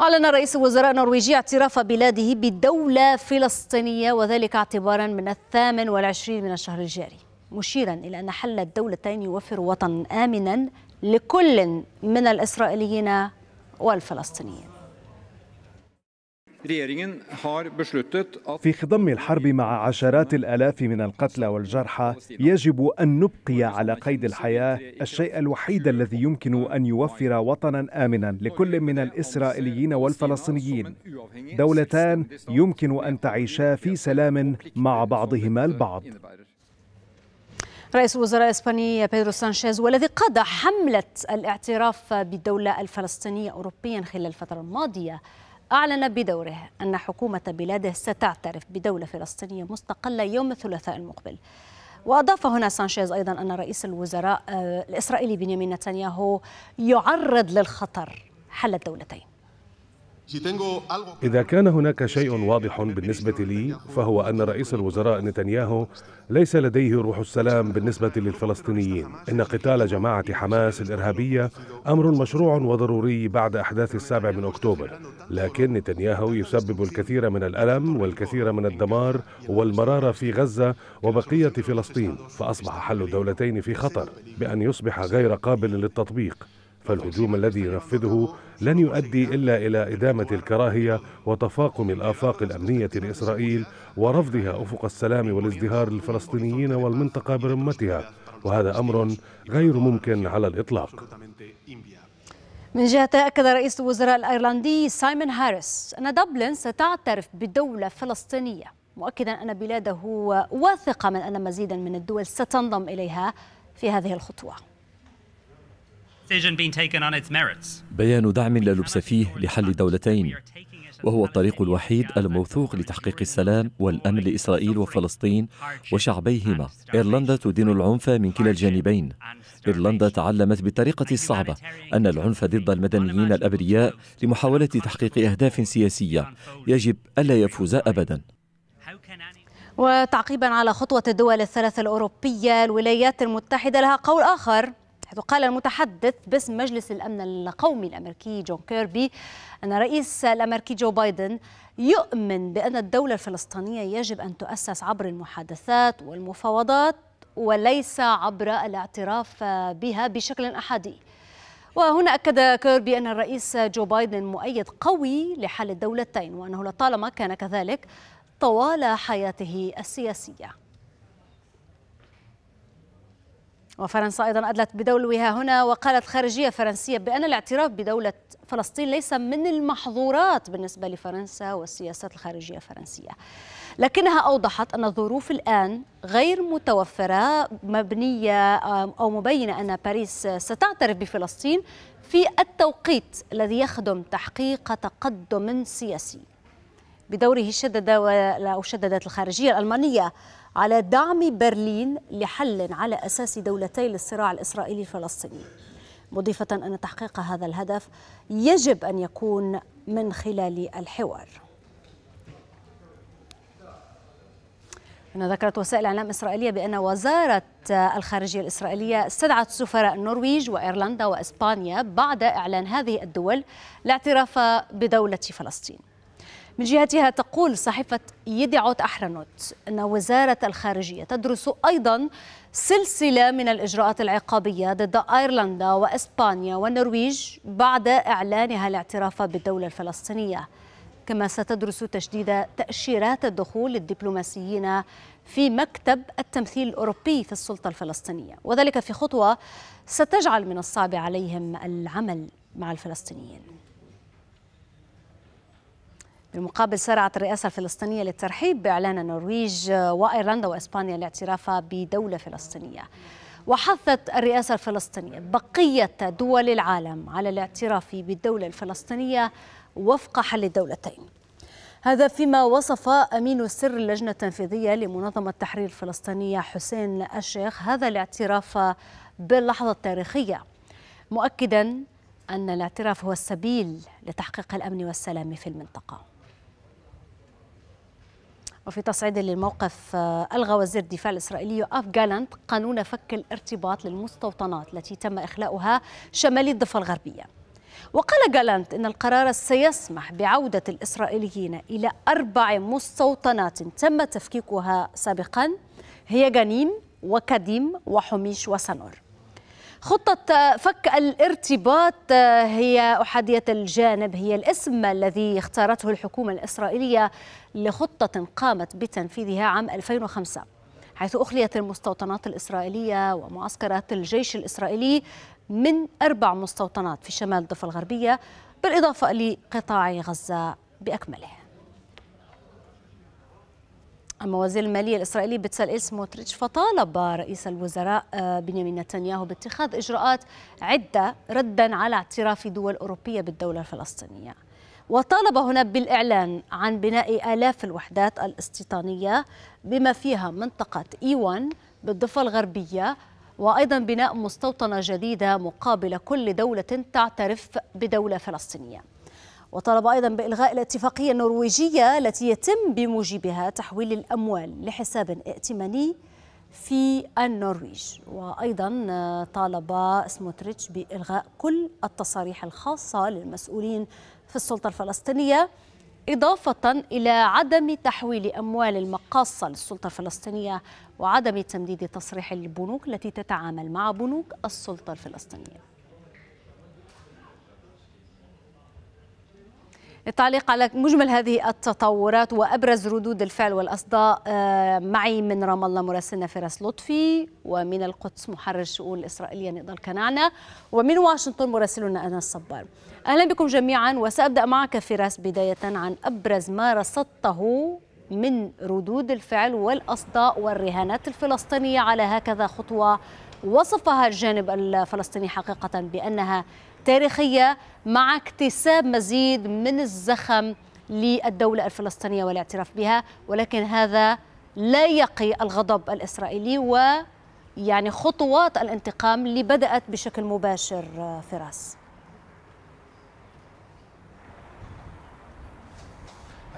أعلن رئيس الوزراء النرويجي اعتراف بلاده بدولة فلسطينية وذلك اعتبارا من الثامن والعشرين من الشهر الجاري مشيرا إلى أن حل الدولتين يوفر وطنا آمنا لكل من الإسرائيليين والفلسطينيين في خضم الحرب مع عشرات الآلاف من القتلى والجرحى يجب أن نبقي على قيد الحياة الشيء الوحيد الذي يمكن أن يوفر وطنا آمنا لكل من الإسرائيليين والفلسطينيين دولتان يمكن أن تعيشا في سلام مع بعضهما البعض رئيس الوزراء الإسباني بيدرو سانشيز والذي قاد حملة الاعتراف بالدولة الفلسطينية أوروبيا خلال الفترة الماضية أعلن بدوره أن حكومة بلاده ستعترف بدولة فلسطينية مستقلة يوم الثلاثاء المقبل وأضاف هنا سانشيز أيضا أن رئيس الوزراء آه، الإسرائيلي بنيامين نتنياهو يعرض للخطر حل الدولتين إذا كان هناك شيء واضح بالنسبة لي فهو أن رئيس الوزراء نتنياهو ليس لديه روح السلام بالنسبة للفلسطينيين إن قتال جماعة حماس الإرهابية أمر مشروع وضروري بعد أحداث السابع من أكتوبر لكن نتنياهو يسبب الكثير من الألم والكثير من الدمار والمرارة في غزة وبقية فلسطين فأصبح حل الدولتين في خطر بأن يصبح غير قابل للتطبيق فالهجوم الذي ينفذه لن يؤدي إلا إلى إدامة الكراهية وتفاقم الآفاق الأمنية لإسرائيل ورفضها أفق السلام والازدهار للفلسطينيين والمنطقة برمتها وهذا أمر غير ممكن على الإطلاق من جهة أكد رئيس الوزراء الأيرلندي سايمون هاريس أن دبلن ستعترف بدولة فلسطينية مؤكدا أن بلاده واثقة من أن مزيدا من الدول ستنضم إليها في هذه الخطوة بيان دعم لا لبس فيه لحل دولتين وهو الطريق الوحيد الموثوق لتحقيق السلام والأمن لإسرائيل وفلسطين وشعبيهما إيرلندا تدين العنف من كلا الجانبين إيرلندا تعلمت بالطريقة الصعبة أن العنف ضد المدنيين الأبرياء لمحاولة تحقيق أهداف سياسية يجب ألا يفوز أبداً وتعقيبا على خطوة الدول الثلاثة الأوروبية الولايات المتحدة لها قول آخر حيث قال المتحدث باسم مجلس الأمن القومي الأمريكي جون كيربي أن الرئيس الأمريكي جو بايدن يؤمن بأن الدولة الفلسطينية يجب أن تؤسس عبر المحادثات والمفاوضات وليس عبر الاعتراف بها بشكل أحادي وهنا أكد كيربي أن الرئيس جو بايدن مؤيد قوي لحل الدولتين وأنه لطالما كان كذلك طوال حياته السياسيه وفرنسا أيضا أدلت بدولها هنا وقالت خارجية فرنسية بأن الاعتراف بدولة فلسطين ليس من المحظورات بالنسبة لفرنسا والسياسات الخارجية الفرنسية لكنها أوضحت أن الظروف الآن غير متوفرة مبنية أو مبينة أن باريس ستعترف بفلسطين في التوقيت الذي يخدم تحقيق تقدم سياسي بدوره شدد أو شددت الخارجية الألمانية على دعم برلين لحل على أساس دولتي للصراع الإسرائيلي الفلسطيني مضيفة أن تحقيق هذا الهدف يجب أن يكون من خلال الحوار أنا ذكرت وسائل إعلام إسرائيلية بأن وزارة الخارجية الإسرائيلية استدعت سفراء النرويج وإيرلندا وإسبانيا بعد إعلان هذه الدول الاعتراف بدولة فلسطين من جهتها تقول صحيفة يديعوت أحرنوت أن وزارة الخارجية تدرس أيضا سلسلة من الإجراءات العقابية ضد أيرلندا وإسبانيا والنرويج بعد إعلانها الاعتراف بالدولة الفلسطينية كما ستدرس تشديد تأشيرات الدخول للدبلوماسيين في مكتب التمثيل الأوروبي في السلطة الفلسطينية وذلك في خطوة ستجعل من الصعب عليهم العمل مع الفلسطينيين بمقابل سرعت الرئاسة الفلسطينية للترحيب بإعلان النرويج وأيرلندا وإسبانيا الاعتراف بدولة فلسطينية وحثت الرئاسة الفلسطينية بقية دول العالم على الاعتراف بالدولة الفلسطينية وفق حل الدولتين هذا فيما وصف أمين السر اللجنة التنفيذية لمنظمة التحرير الفلسطينية حسين الشيخ هذا الاعتراف باللحظة التاريخية مؤكدا أن الاعتراف هو السبيل لتحقيق الأمن والسلام في المنطقة وفي تصعيد للموقف آه، ألغى وزير الدفاع الإسرائيلي أف جالانت قانون فك الارتباط للمستوطنات التي تم إخلاؤها شمالي الضفة الغربية وقال جالانت إن القرار سيسمح بعودة الإسرائيليين إلى أربع مستوطنات تم تفكيكها سابقا هي جنيم وكديم وحميش وسنور خطة فك الارتباط آه، هي أحادية الجانب هي الاسم الذي اختارته الحكومة الإسرائيلية لخطة قامت بتنفيذها عام 2005 حيث أخليت المستوطنات الإسرائيلية ومعسكرات الجيش الإسرائيلي من أربع مستوطنات في شمال الضفة الغربية بالإضافة لقطاع غزة بأكمله أما وزير المالية الإسرائيلي بتسال سموتريتش فطالب رئيس الوزراء آه، بنيامين نتنياهو باتخاذ إجراءات عدة ردا على اعتراف دول أوروبية بالدولة الفلسطينية وطالب هنا بالإعلان عن بناء آلاف الوحدات الاستيطانية بما فيها منطقة إيوان بالضفة الغربية وأيضا بناء مستوطنة جديدة مقابل كل دولة تعترف بدولة فلسطينية وطلب أيضا بإلغاء الاتفاقية النرويجية التي يتم بموجبها تحويل الأموال لحساب ائتماني في النرويج وأيضا آه، طالب سموتريتش بإلغاء كل التصاريح الخاصة للمسؤولين في السلطة الفلسطينية إضافة إلى عدم تحويل أموال المقاصة للسلطة الفلسطينية وعدم تمديد تصريح البنوك التي تتعامل مع بنوك السلطة الفلسطينية التعليق على مجمل هذه التطورات وأبرز ردود الفعل والأصداء آه، معي من رام الله مراسلنا فراس لطفي ومن القدس محرر الشؤون الإسرائيلية نضال كنعنا ومن واشنطن مراسلنا أنس صبار أهلا بكم جميعا وسأبدأ معك فراس بداية عن أبرز ما رصدته من ردود الفعل والأصداء والرهانات الفلسطينية على هكذا خطوة وصفها الجانب الفلسطيني حقيقة بأنها تاريخية مع اكتساب مزيد من الزخم للدولة الفلسطينية والاعتراف بها ولكن هذا لا يقي الغضب الإسرائيلي و يعني خطوات الانتقام اللي بدأت بشكل مباشر فراس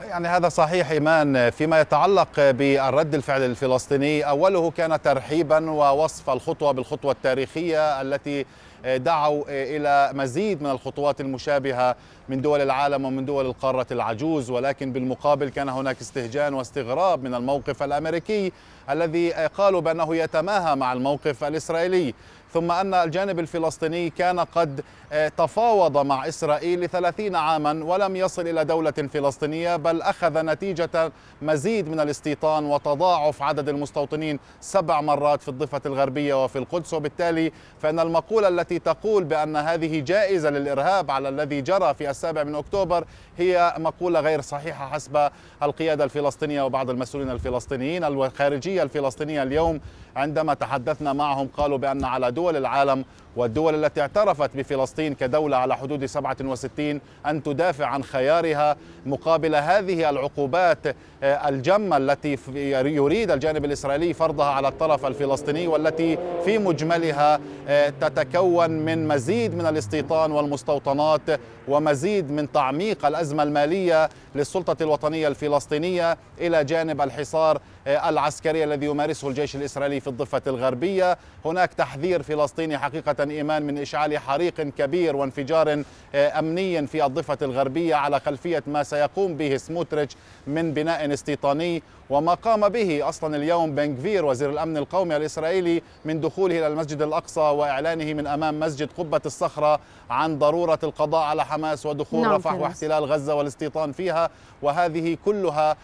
يعني هذا صحيح ايمان فيما يتعلق بالرد الفعل الفلسطيني اوله كان ترحيبا ووصف الخطوه بالخطوه التاريخيه التي دعوا الى مزيد من الخطوات المشابهه من دول العالم ومن دول القاره العجوز ولكن بالمقابل كان هناك استهجان واستغراب من الموقف الامريكي الذي قالوا بانه يتماهى مع الموقف الاسرائيلي ثم أن الجانب الفلسطيني كان قد آه، تفاوض مع إسرائيل لثلاثين عاما ولم يصل إلى دولة فلسطينية بل أخذ نتيجة مزيد من الاستيطان وتضاعف عدد المستوطنين سبع مرات في الضفة الغربية وفي القدس وبالتالي فإن المقولة التي تقول بأن هذه جائزة للإرهاب على الذي جرى في السابع من أكتوبر هي مقولة غير صحيحة حسب القيادة الفلسطينية وبعض المسؤولين الفلسطينيين الخارجية الفلسطينية اليوم عندما تحدثنا معهم قالوا بأن على دول العالم والدول التي اعترفت بفلسطين كدولة على حدود 67 أن تدافع عن خيارها مقابل هذه العقوبات آه، الجمة التي يريد الجانب الإسرائيلي فرضها على الطرف الفلسطيني والتي في مجملها آه، تتكون من مزيد من الاستيطان والمستوطنات ومزيد من تعميق الأزمة المالية للسلطة الوطنية الفلسطينية إلى جانب الحصار آه، العسكري الذي يمارسه الجيش الإسرائيلي في الضفة الغربية هناك تحذير فلسطيني حقيقة إيمان من إشعال حريق كبير وانفجار آه، أمني في الضفة الغربية على خلفية ما سيقوم به سموتريتش من بناء استيطاني وما قام به أصلا اليوم بنكفير وزير الأمن القومي الإسرائيلي من دخوله إلى المسجد الأقصى وإعلانه من أمام مسجد قبة الصخرة عن ضرورة القضاء على حماس ودخول نعم رفح واحتلال غزة والاستيطان فيها وهذه كلها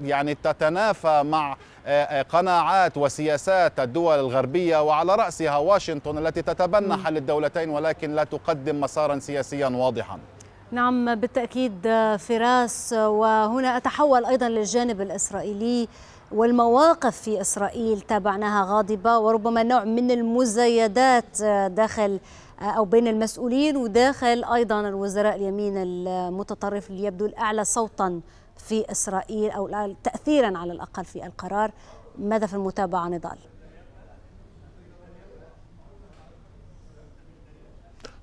يعني تتنافى مع قناعات وسياسات الدول الغربية وعلى رأسها واشنطن التي تتبنى حل الدولتين ولكن لا تقدم مسارا سياسيا واضحا نعم بالتأكيد فراس وهنا أتحول أيضا للجانب الإسرائيلي والمواقف في إسرائيل تابعناها غاضبة وربما نوع من المزايدات داخل أو بين المسؤولين وداخل أيضا الوزراء اليمين المتطرف اللي يبدو الأعلى صوتا في إسرائيل أو تأثيرا على الأقل في القرار ماذا في المتابعة نضال؟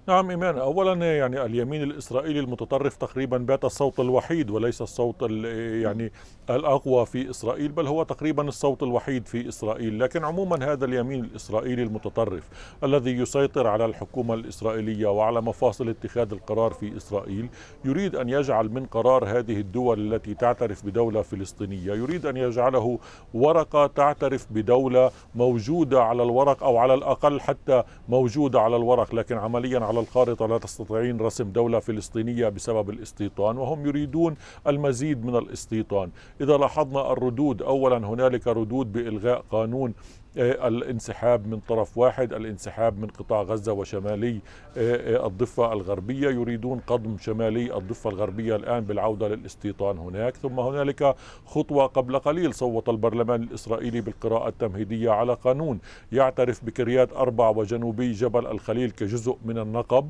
نعم إيمان أولا يعني اليمين الإسرائيلي المتطرف تقريبا بات الصوت الوحيد وليس الصوت يعني الأقوى في إسرائيل بل هو تقريبا الصوت الوحيد في إسرائيل لكن عموما هذا اليمين الإسرائيلي المتطرف الذي يسيطر على الحكومة الإسرائيلية وعلى مفاصل اتخاذ القرار في إسرائيل يريد أن يجعل من قرار هذه الدول التي تعترف بدولة فلسطينية يريد أن يجعله ورقة تعترف بدولة موجودة على الورق أو على الأقل حتى موجودة على الورق لكن عمليا على الخارطة لا تستطيعين رسم دولة فلسطينية بسبب الاستيطان وهم يريدون المزيد من الاستيطان إذا لاحظنا الردود أولا هنالك ردود بإلغاء قانون آه، الانسحاب من طرف واحد الانسحاب من قطاع غزة وشمالي آه، آه، الضفة الغربية يريدون قضم شمالي الضفة الغربية الآن بالعودة للاستيطان هناك ثم هنالك خطوة قبل قليل صوت البرلمان الإسرائيلي بالقراءة التمهيدية على قانون يعترف بكريات أربع وجنوبي جبل الخليل كجزء من النقب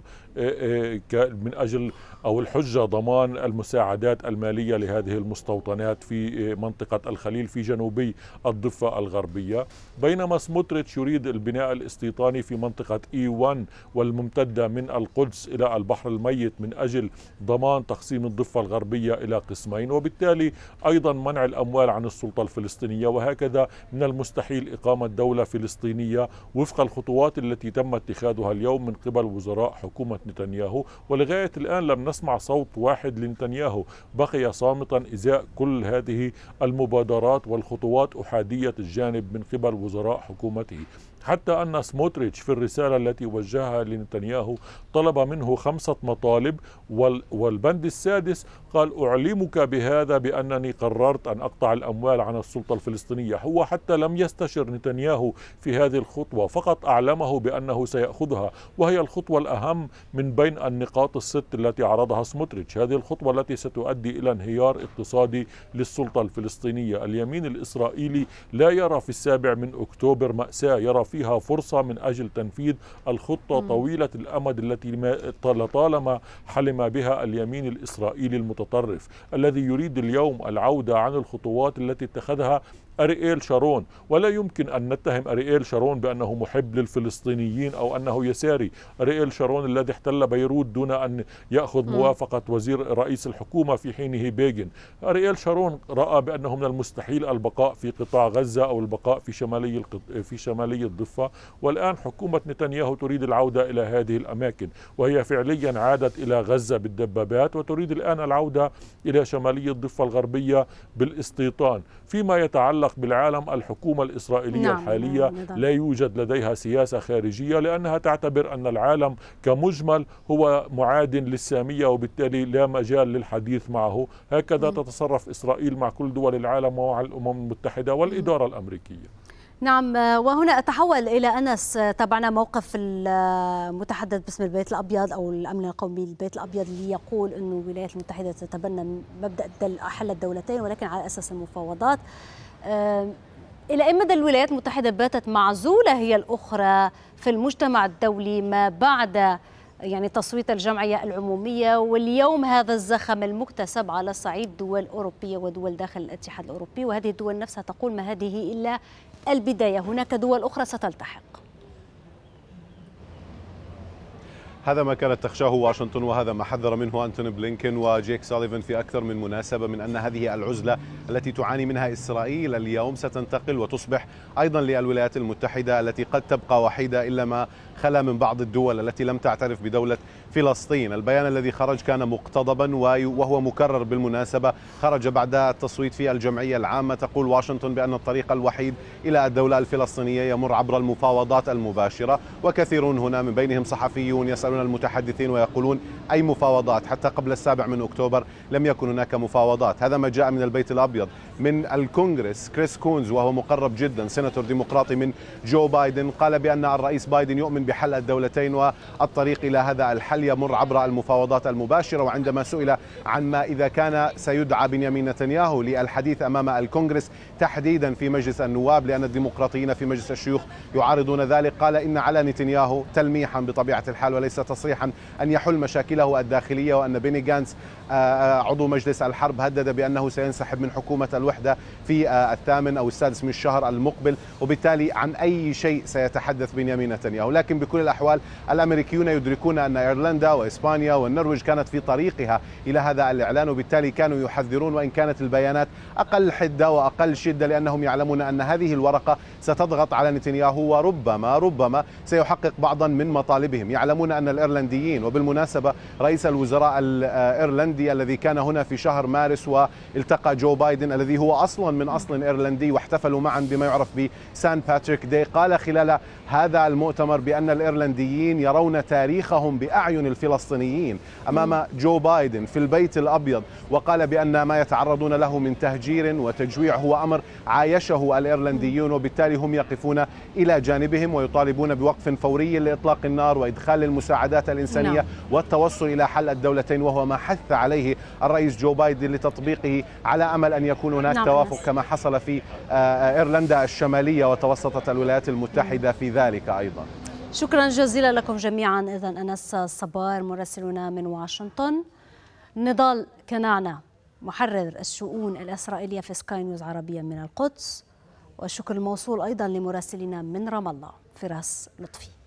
من أجل أو الحجة ضمان المساعدات المالية لهذه المستوطنات في منطقة الخليل في جنوبي الضفة الغربية بينما سموتريتش يريد البناء الاستيطاني في منطقة إي 1 والممتدة من القدس إلى البحر الميت من أجل ضمان تقسيم الضفة الغربية إلى قسمين وبالتالي أيضا منع الأموال عن السلطة الفلسطينية وهكذا من المستحيل إقامة دولة فلسطينية وفق الخطوات التي تم اتخاذها اليوم من قبل وزراء حكومة نتنياهو ولغاية الآن لم نسمع صوت واحد لنتنياهو بقي صامتا إزاء كل هذه المبادرات والخطوات أحادية الجانب من قبل وزراء وزراء حكومته حتى أن سموتريتش في الرسالة التي وجهها لنتنياهو طلب منه خمسة مطالب والبند السادس قال أعلمك بهذا بأنني قررت أن أقطع الأموال عن السلطة الفلسطينية هو حتى لم يستشر نتنياهو في هذه الخطوة فقط أعلمه بأنه سيأخذها وهي الخطوة الأهم من بين النقاط الست التي عرضها سموتريتش هذه الخطوة التي ستؤدي إلى انهيار اقتصادي للسلطة الفلسطينية اليمين الإسرائيلي لا يرى في السابع من أكتوبر مأساة يرى فيه فيها فرصة من أجل تنفيذ الخطة طويلة الأمد التي لطالما حلم بها اليمين الإسرائيلي المتطرف الذي يريد اليوم العودة عن الخطوات التي اتخذها أرييل شارون ولا يمكن أن نتهم أرييل شارون بأنه محب للفلسطينيين أو أنه يساري أرييل شارون الذي احتل بيروت دون أن يأخذ موافقة وزير رئيس الحكومة في حينه بيجن أرييل شارون رأى بأنه من المستحيل البقاء في قطاع غزة أو البقاء في شمالي في شمالي الضفة والآن حكومة نتنياهو تريد العودة إلى هذه الأماكن وهي فعليا عادت إلى غزة بالدبابات وتريد الآن العودة إلى شمالي الضفة الغربية بالاستيطان فيما يتعلق يتعلق بالعالم الحكومة الإسرائيلية نعم الحالية نعم،, نعم لا يوجد لديها سياسة خارجية لأنها تعتبر أن العالم كمجمل هو معاد للسامية وبالتالي لا مجال للحديث معه هكذا مم. تتصرف إسرائيل مع كل دول العالم ومع الأمم المتحدة والإدارة مم. الأمريكية نعم وهنا أتحول إلى أنس تابعنا موقف المتحدث باسم البيت الأبيض أو الأمن القومي البيت الأبيض اللي يقول أن الولايات المتحدة تتبنى مبدأ حل الدولتين ولكن على أساس المفاوضات إلى أي مدى الولايات المتحدة باتت معزولة هي الأخرى في المجتمع الدولي ما بعد يعني تصويت الجمعية العمومية واليوم هذا الزخم المكتسب على صعيد دول أوروبية ودول داخل الاتحاد الأوروبي وهذه الدول نفسها تقول ما هذه إلا البداية هناك دول أخرى ستلتحق هذا ما كانت تخشاه واشنطن وهذا ما حذر منه أنتون بلينكن وجيك ساليفن في أكثر من مناسبة من أن هذه العزلة التي تعاني منها إسرائيل اليوم ستنتقل وتصبح أيضا للولايات المتحدة التي قد تبقى وحيدة إلا ما خلا من بعض الدول التي لم تعترف بدولة فلسطين البيان الذي خرج كان مقتضبا وهو مكرر بالمناسبة خرج بعد التصويت في الجمعية العامة تقول واشنطن بأن الطريق الوحيد إلى الدولة الفلسطينية يمر عبر المفاوضات المباشرة وكثيرون هنا من بينهم صحفيون يسألون المتحدثين ويقولون أي مفاوضات حتى قبل السابع من أكتوبر لم يكن هناك مفاوضات هذا ما جاء من البيت الأبيض من الكونغرس كريس كونز وهو مقرب جدا سيناتور ديمقراطي من جو بايدن قال بأن الرئيس بايدن يؤمن بحل الدولتين والطريق إلى هذا الحل يمر عبر المفاوضات المباشرة وعندما سئل عن ما إذا كان سيدعى بنيامين نتنياهو للحديث أمام الكونغرس تحديدا في مجلس النواب لأن الديمقراطيين في مجلس الشيوخ يعارضون ذلك قال إن على نتنياهو تلميحا بطبيعة الحال وليس تصريحا أن يحل مشاكله الداخلية وأن بيني جانس آه، آه، عضو مجلس الحرب هدد بأنه سينسحب من حكومة الوحدة في آه، الثامن أو السادس من الشهر المقبل وبالتالي عن أي شيء سيتحدث بنيامين نتنياهو لكن بكل الأحوال الأمريكيون يدركون أن إيرلندا وإسبانيا والنرويج كانت في طريقها إلى هذا الإعلان وبالتالي كانوا يحذرون وإن كانت البيانات أقل حدة وأقل شدة لأنهم يعلمون أن هذه الورقة ستضغط على نتنياهو وربما ربما سيحقق بعضا من مطالبهم يعلمون أن الإيرلنديين وبالمناسبة رئيس الوزراء الإيرلندي الذي كان هنا في شهر مارس والتقى جو بايدن الذي هو أصلا من أصل إيرلندي واحتفلوا معا بما يعرف بسان باتريك دي قال خلال هذا المؤتمر بأن بأن الإيرلنديين يرون تاريخهم بأعين الفلسطينيين أمام جو بايدن في البيت الأبيض وقال بأن ما يتعرضون له من تهجير وتجويع هو أمر عايشه الإيرلنديون وبالتالي هم يقفون إلى جانبهم ويطالبون بوقف فوري لإطلاق النار وإدخال المساعدات الإنسانية نعم. والتوصل إلى حل الدولتين وهو ما حث عليه الرئيس جو بايدن لتطبيقه على أمل أن يكون هناك نعم. توافق كما حصل في آه، آه، إيرلندا الشمالية وتوسطت الولايات المتحدة في ذلك أيضا شكرا جزيلا لكم جميعا اذا انس صبار مراسلنا من واشنطن نضال كنعنا محرر الشؤون الاسرائيليه في سكاي نيوز عربيه من القدس والشكر الموصول ايضا لمراسلنا من رام الله فراس لطفي